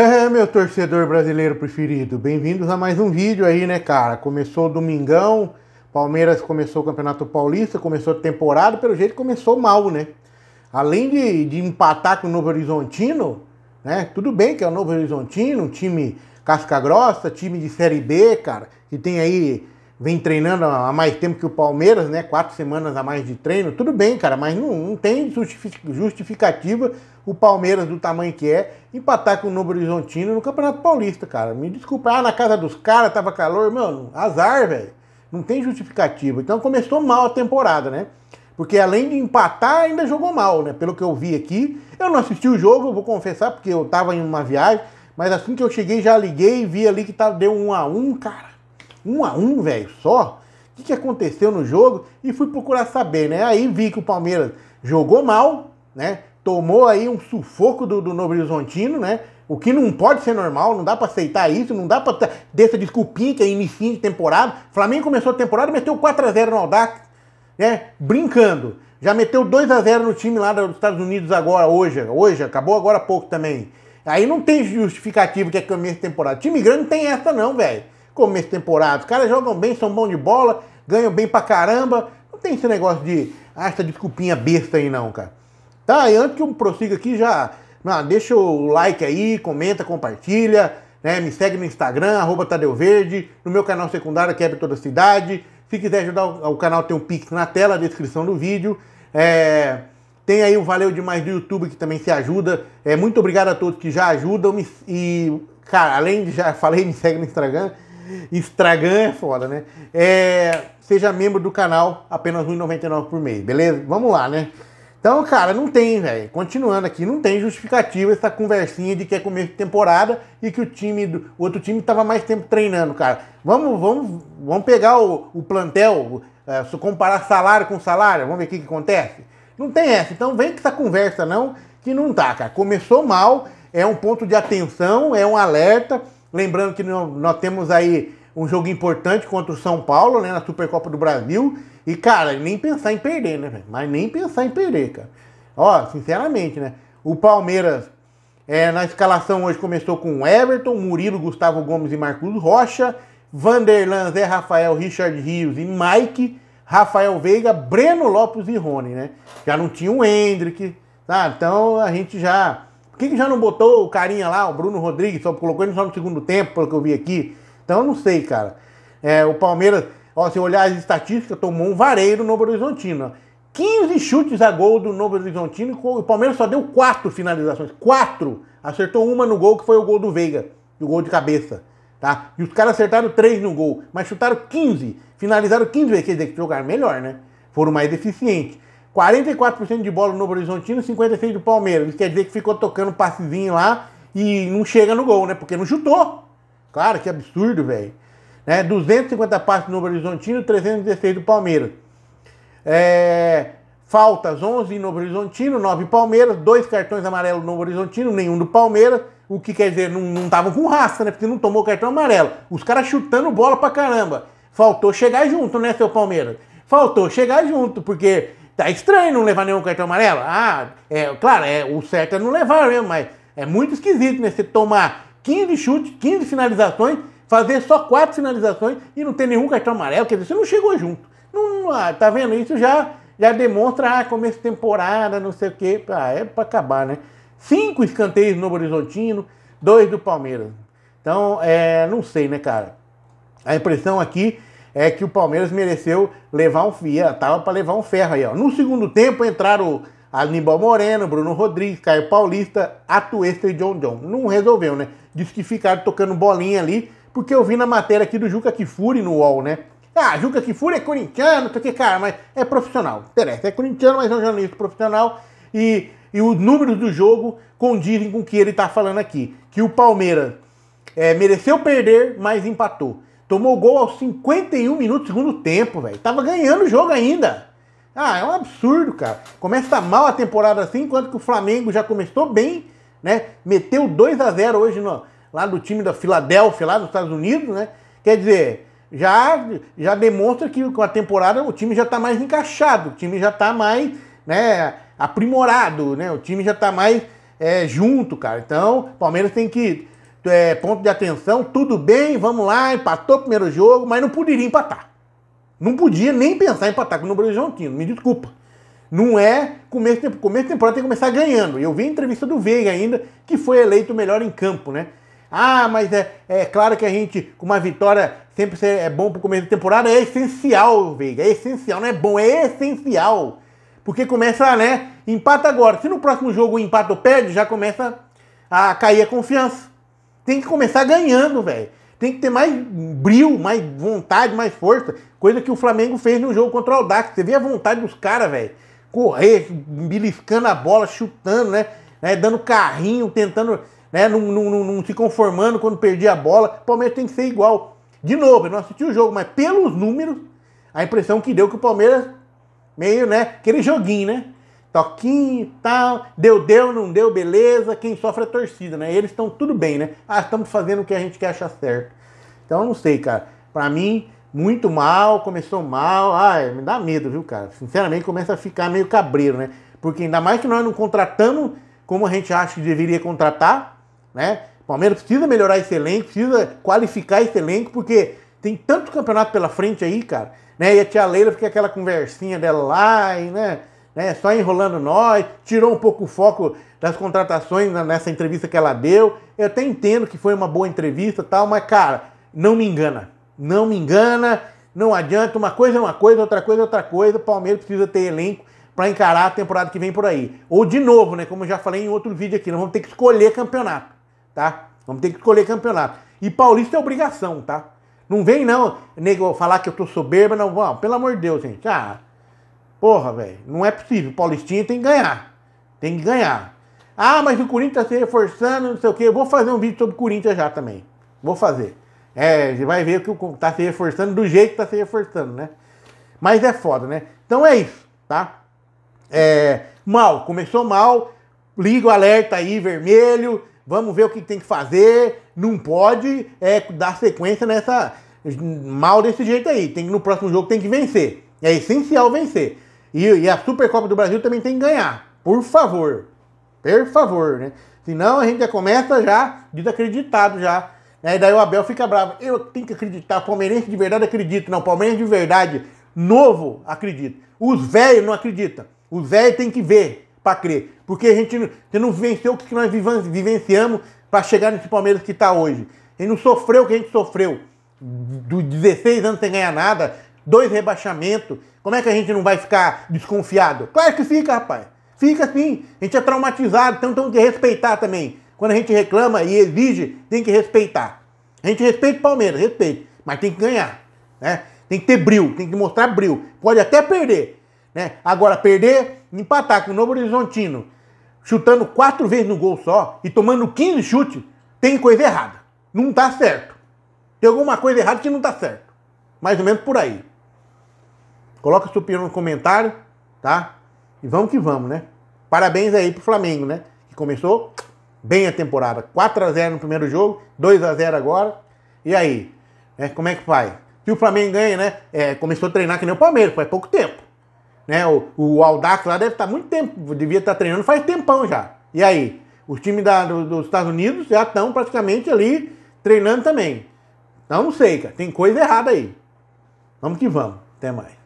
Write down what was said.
É, meu torcedor brasileiro preferido, bem-vindos a mais um vídeo aí, né, cara? Começou o domingão, Palmeiras começou o Campeonato Paulista, começou a temporada, pelo jeito começou mal, né? Além de, de empatar com o Novo Horizontino, né? Tudo bem que é o Novo Horizontino, um time casca grossa, time de Série B, cara, que tem aí vem treinando há mais tempo que o Palmeiras, né? Quatro semanas a mais de treino. Tudo bem, cara, mas não, não tem justificativa o Palmeiras, do tamanho que é, empatar com o Novo Horizontino no Campeonato Paulista, cara. Me desculpa, ah, na casa dos caras tava calor, mano, azar, velho. Não tem justificativa. Então começou mal a temporada, né? Porque além de empatar, ainda jogou mal, né? Pelo que eu vi aqui. Eu não assisti o jogo, vou confessar, porque eu tava em uma viagem. Mas assim que eu cheguei, já liguei e vi ali que tava, tá, deu um a um, cara um a um, velho, só. O que, que aconteceu no jogo? E fui procurar saber, né? Aí vi que o Palmeiras jogou mal, né? Tomou aí um sufoco do, do Novo Horizontino, né? O que não pode ser normal, não dá para aceitar isso, não dá para dessa desculpinha que é início de temporada. Flamengo começou a temporada e meteu 4 a 0 no Audax, né? Brincando. Já meteu 2 a 0 no time lá dos Estados Unidos agora hoje, hoje, acabou agora há pouco também. Aí não tem justificativo que é começo de temporada. Time grande não tem essa não, velho começo de temporada. Os caras jogam bem, são bons de bola, ganham bem pra caramba. Não tem esse negócio de, ah, essa desculpinha besta aí não, cara. Tá, e antes que eu prossiga aqui, já não deixa o like aí, comenta, compartilha, né? Me segue no Instagram, arroba Tadeu Verde, no meu canal secundário, que é toda a cidade. Se quiser ajudar o, canal, tem um pix na tela, na descrição do vídeo. É... Tem aí o Valeu Demais do YouTube que também se ajuda. É, muito obrigado a todos que já ajudam. e, cara, além de já falei, me segue no Instagram. Estragando é foda, né? É, seja membro do canal, apenas R$1,99 por mês, beleza? Vamos lá, né? Então, cara, não tem, velho. Continuando aqui, não tem justificativa essa conversinha de que é começo de temporada e que o time do o outro time estava mais tempo treinando, cara. Vamos, vamos, vamos pegar o, o plantel, é, se comparar salário com salário, vamos ver o que, que acontece. Não tem essa. Então, vem com essa conversa não, que não tá, cara. Começou mal, é um ponto de atenção, é um alerta. Lembrando que nós temos aí um jogo importante contra o São Paulo, né, na Supercopa do Brasil. E, cara, nem pensar em perder, né, velho? Mas nem pensar em perder, cara. Ó, sinceramente, né? O Palmeiras, é, na escalação hoje, começou com Everton, Murilo, Gustavo Gomes e Marcos Rocha, Vanderlan, Zé Rafael, Richard Rios e Mike, Rafael Veiga, Breno Lopes e Rony, né? Já não tinha o Hendrick, tá? Então a gente já por que, que já não botou o carinha lá, o Bruno Rodrigues, só colocou ele só no segundo tempo, pelo que eu vi aqui? Então eu não sei, cara. É, o Palmeiras, ó, se olhar as estatísticas, tomou um vareiro no Novo Horizontino. 15 chutes a gol do Novo Horizontino e o Palmeiras só deu quatro finalizações. Quatro! Acertou uma no gol, que foi o gol do Veiga, o gol de cabeça. Tá? E os caras acertaram três no gol, mas chutaram 15. Finalizaram 15 vezes, quer dizer que jogaram melhor, né? Foram mais eficientes. 44% de bola no Novo Horizontino, 56% do Palmeiras. Isso quer dizer que ficou tocando passezinho lá e não chega no gol, né? Porque não chutou. Claro, que absurdo, velho. Né? 250 passes no Novo Horizontino, 316 do Palmeiras. É... Faltas 11 Novo Horizontino, 9 Palmeiras, dois cartões amarelos Novo Horizontino, nenhum do Palmeiras. O que quer dizer, não estavam com raça, né? Porque não tomou cartão amarelo. Os caras chutando bola pra caramba. Faltou chegar junto, né, seu Palmeiras? Faltou chegar junto, porque Tá estranho não levar nenhum cartão amarelo. Ah, é, claro, é, o certo é não levar mesmo, mas é muito esquisito, né? Você tomar 15 chutes, 15 finalizações, fazer só 4 finalizações e não ter nenhum cartão amarelo. Quer dizer, você não chegou junto. Não, ah, tá vendo? Isso já, já demonstra ah, começo de temporada, não sei o quê. Ah, é pra acabar, né? Cinco escanteios no Horizontino, dois do Palmeiras. Então, é, não sei, né, cara? A impressão aqui é que o Palmeiras mereceu levar um fia, tava para levar um ferro aí, ó. No segundo tempo entraram Aníbal Moreno, Bruno Rodrigues, Caio Paulista, Atuesta e John John. Não resolveu, né? Diz que ficaram tocando bolinha ali, porque eu vi na matéria aqui do Juca Kifuri no UOL, né? Ah, Juca Kifuri é corintiano, porque, cara, mas é profissional. Interessa, é corintiano, mas é um jornalista profissional e, e os números do jogo condizem com o que ele tá falando aqui. Que o Palmeiras é, mereceu perder, mas empatou. Tomou gol aos 51 minutos do segundo tempo, velho. Tava ganhando o jogo ainda. Ah, é um absurdo, cara. Começa mal a temporada assim, enquanto que o Flamengo já começou bem, né? Meteu 2 a 0 hoje no, lá do time da Filadélfia, lá dos Estados Unidos, né? Quer dizer, já, já demonstra que com a temporada o time já está mais encaixado, o time já está mais né, aprimorado, né? O time já está mais é, junto, cara. Então, o Palmeiras tem que é, ponto de atenção, tudo bem, vamos lá, empatou o primeiro jogo, mas não poderia empatar. Não podia nem pensar em empatar com o Novo Horizontino, me desculpa. Não é começo de, começo de temporada tem que começar ganhando. Eu vi a entrevista do Veiga ainda, que foi eleito o melhor em campo, né? Ah, mas é, é claro que a gente, com uma vitória, sempre é bom pro começo de temporada, é essencial, Veiga, é essencial, não é bom, é essencial. Porque começa, né, empata agora. Se no próximo jogo o empate ou perde, já começa a cair a confiança. Tem que começar ganhando, velho. Tem que ter mais brilho, mais vontade, mais força. Coisa que o Flamengo fez no jogo contra o Aldax. Você vê a vontade dos caras, velho. Correr, beliscando a bola, chutando, né? né? Dando carrinho, tentando, né? Não, não se conformando quando perdia a bola. O Palmeiras tem que ser igual. De novo, eu não assisti o jogo, mas pelos números, a impressão que deu é que o Palmeiras meio, né? Aquele joguinho, né? toquinho e tal, deu, deu, não deu, beleza. Quem sofre é a torcida, né? Eles estão tudo bem, né? Ah, estamos fazendo o que a gente quer achar certo. Então, eu não sei, cara. Para mim, muito mal, começou mal. Ai, me dá medo, viu, cara? Sinceramente, começa a ficar meio cabreiro, né? Porque ainda mais que nós não contratamos como a gente acha que deveria contratar, né? O Palmeiras precisa melhorar esse elenco, precisa qualificar esse elenco, porque tem tanto campeonato pela frente aí, cara. Né? E a tia Leila fica aquela conversinha dela lá, e, né? né, só enrolando nós, tirou um pouco o foco das contratações nessa entrevista que ela deu. Eu até entendo que foi uma boa entrevista tal, mas, cara, não me engana. Não me engana, não adianta. Uma coisa é uma coisa, outra coisa é outra coisa. O Palmeiras precisa ter elenco para encarar a temporada que vem por aí. Ou de novo, né? Como eu já falei em outro vídeo aqui, nós vamos ter que escolher campeonato, tá? Vamos ter que escolher campeonato. E Paulista é obrigação, tá? Não vem não, nego, falar que eu tô soberba, não. Pelo amor de Deus, gente. Ah, Porra, velho, não é possível. O Paulistinha tem que ganhar. Tem que ganhar. Ah, mas o Corinthians está se reforçando, não sei o quê. Eu vou fazer um vídeo sobre o Corinthians já também. Vou fazer. É, vai ver que está se reforçando do jeito que está se reforçando, né? Mas é foda, né? Então é isso, tá? É, mal, começou mal. Liga o alerta aí, vermelho. Vamos ver o que tem que fazer. Não pode é, dar sequência nessa. Mal desse jeito aí. Tem, no próximo jogo tem que vencer. É essencial vencer. E, e a Supercopa do Brasil também tem que ganhar. Por favor. Por favor, né? Senão a gente já começa já desacreditado já. Né? E daí o Abel fica bravo. Eu tenho que acreditar. Palmeirense de verdade acredita. Não, Palmeirense de verdade novo acredita. Os velhos não acreditam. Os velhos têm que ver para crer. Porque a gente não, não venceu o que nós vivenciamos para chegar nesse Palmeiras que está hoje. Ele não sofreu o que a gente sofreu. Do 16 anos sem ganhar nada, dois rebaixamentos, como é que a gente não vai ficar desconfiado? Claro que fica, rapaz. Fica sim. A gente é traumatizado, então tem que respeitar também. Quando a gente reclama e exige, tem que respeitar. A gente respeita o Palmeiras, respeita. Mas tem que ganhar, né? Tem que ter bril, tem que mostrar bril. Pode até perder, né? Agora, perder, empatar com o Novo Horizontino, chutando quatro vezes no gol só e tomando 15 chutes, tem coisa errada. Não tá certo. Tem alguma coisa errada que não tá certo. Mais ou menos por aí. Coloca sua opinião no comentário, tá? E vamos que vamos, né? Parabéns aí pro Flamengo, né? Que começou bem a temporada. 4 a 0 no primeiro jogo, 2 a 0 agora. E aí? Né? Como é que faz? Se o Flamengo ganha, né? É, começou a treinar que nem o Palmeiras, faz pouco tempo. Né? O, o Aldax lá deve estar tá muito tempo, devia estar tá treinando faz tempão já. E aí? Os times da, do, dos Estados Unidos já estão praticamente ali treinando também. Então não sei, cara. Tem coisa errada aí. Vamos que vamos. Até mais.